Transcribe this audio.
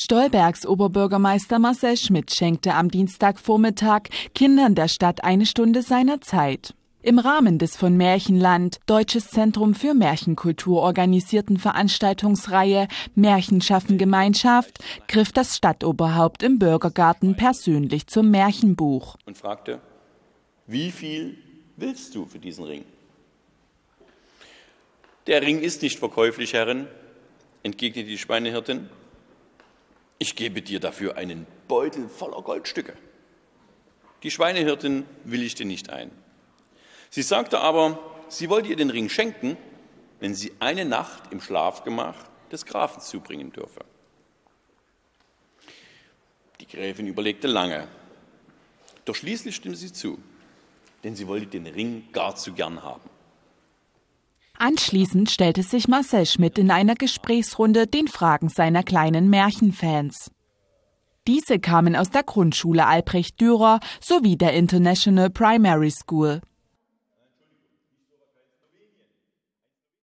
Stolbergs Oberbürgermeister Marcel Schmidt schenkte am Dienstagvormittag Kindern der Stadt eine Stunde seiner Zeit. Im Rahmen des von Märchenland, Deutsches Zentrum für Märchenkultur organisierten Veranstaltungsreihe Märchenschaffen Gemeinschaft griff das Stadtoberhaupt im Bürgergarten persönlich zum Märchenbuch und fragte, wie viel willst du für diesen Ring? Der Ring ist nicht verkäuflich, Herrin, entgegnete die Schweinehirtin ich gebe dir dafür einen Beutel voller Goldstücke. Die Schweinehirtin willigte nicht ein. Sie sagte aber, sie wollte ihr den Ring schenken, wenn sie eine Nacht im Schlafgemach des Grafen zubringen dürfe. Die Gräfin überlegte lange, doch schließlich stimmte sie zu, denn sie wollte den Ring gar zu gern haben. Anschließend stellte sich Marcel Schmidt in einer Gesprächsrunde den Fragen seiner kleinen Märchenfans. Diese kamen aus der Grundschule Albrecht Dürer sowie der International Primary School.